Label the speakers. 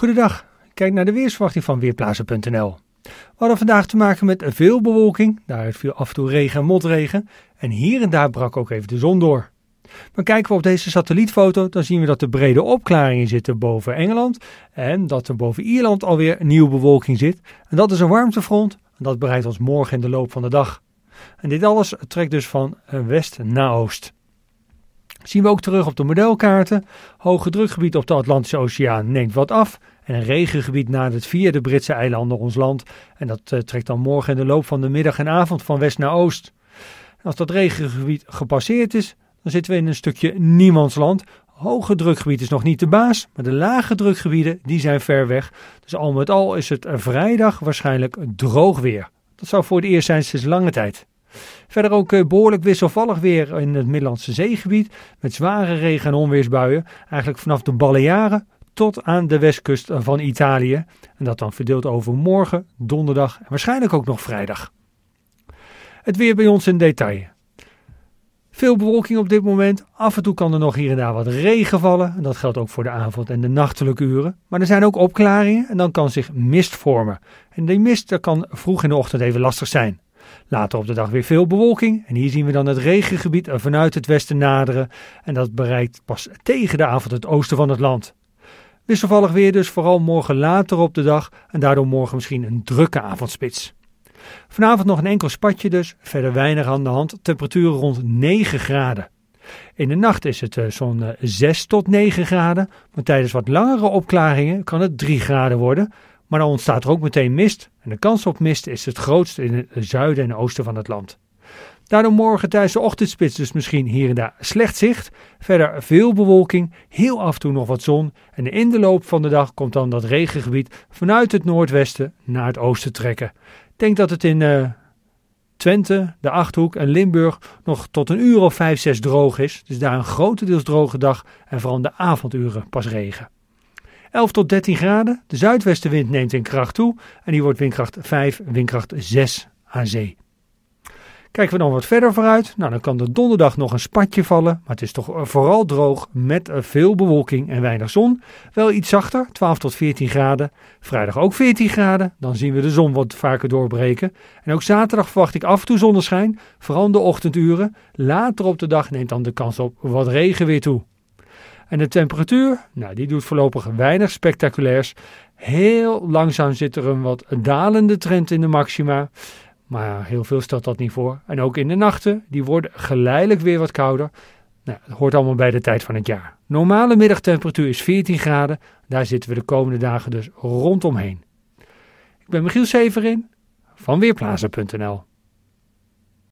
Speaker 1: Goedendag, kijk naar de weersverwachting van Weerplaatsen.nl. We hadden vandaag te maken met veel bewolking, daaruit viel af en toe regen en motregen en hier en daar brak ook even de zon door. Maar kijken we op deze satellietfoto, dan zien we dat er brede opklaringen zitten boven Engeland en dat er boven Ierland alweer nieuwe bewolking zit. En dat is een warmtefront en dat bereidt ons morgen in de loop van de dag. En dit alles trekt dus van west naar oost. Zien we ook terug op de modelkaarten. Hoge drukgebied op de Atlantische Oceaan neemt wat af. En een regengebied nadert via de Britse eilanden ons land. En dat eh, trekt dan morgen in de loop van de middag en avond van west naar oost. als dat regengebied gepasseerd is, dan zitten we in een stukje niemandsland. Hoge drukgebied is nog niet de baas, maar de lage drukgebieden die zijn ver weg. Dus al met al is het vrijdag waarschijnlijk droog weer. Dat zou voor het eerst zijn sinds lange tijd. Verder ook eh, behoorlijk wisselvallig weer in het Middellandse zeegebied. Met zware regen- en onweersbuien. Eigenlijk vanaf de Balearen tot aan de westkust van Italië. En dat dan verdeeld over morgen, donderdag en waarschijnlijk ook nog vrijdag. Het weer bij ons in detail. Veel bewolking op dit moment. Af en toe kan er nog hier en daar wat regen vallen. En dat geldt ook voor de avond en de nachtelijke uren. Maar er zijn ook opklaringen en dan kan zich mist vormen. En die mist kan vroeg in de ochtend even lastig zijn. Later op de dag weer veel bewolking en hier zien we dan het regengebied vanuit het westen naderen en dat bereikt pas tegen de avond het oosten van het land. Wisselvallig weer dus, vooral morgen later op de dag en daardoor morgen misschien een drukke avondspits. Vanavond nog een enkel spatje dus, verder weinig aan de hand, temperaturen rond 9 graden. In de nacht is het eh, zo'n 6 eh, tot 9 graden, maar tijdens wat langere opklaringen kan het 3 graden worden, maar dan ontstaat er ook meteen mist en de kans op mist is het grootst in het zuiden en oosten van het land. Daardoor morgen tijdens de ochtendspits dus misschien hier en daar slecht zicht. Verder veel bewolking, heel af en toe nog wat zon. En in de loop van de dag komt dan dat regengebied vanuit het noordwesten naar het oosten trekken. Ik denk dat het in uh, Twente, de Achterhoek en Limburg nog tot een uur of vijf, zes droog is. Dus daar een grotendeels droge dag en vooral de avonduren pas regen. 11 tot 13 graden. De zuidwestenwind neemt in kracht toe en die wordt windkracht 5, windkracht 6 aan zee. Kijken we dan wat verder vooruit, nou, dan kan er donderdag nog een spatje vallen, maar het is toch vooral droog met veel bewolking en weinig zon. Wel iets zachter, 12 tot 14 graden. Vrijdag ook 14 graden, dan zien we de zon wat vaker doorbreken. En ook zaterdag verwacht ik af en toe zonneschijn, vooral de ochtenduren. Later op de dag neemt dan de kans op wat regen weer toe. En de temperatuur, nou, die doet voorlopig weinig spectaculairs. Heel langzaam zit er een wat dalende trend in de maxima. Maar heel veel stelt dat niet voor. En ook in de nachten, die worden geleidelijk weer wat kouder. Nou, dat hoort allemaal bij de tijd van het jaar. Normale middagtemperatuur is 14 graden. Daar zitten we de komende dagen dus rondomheen. Ik ben Michiel Severin van Weerplaza.nl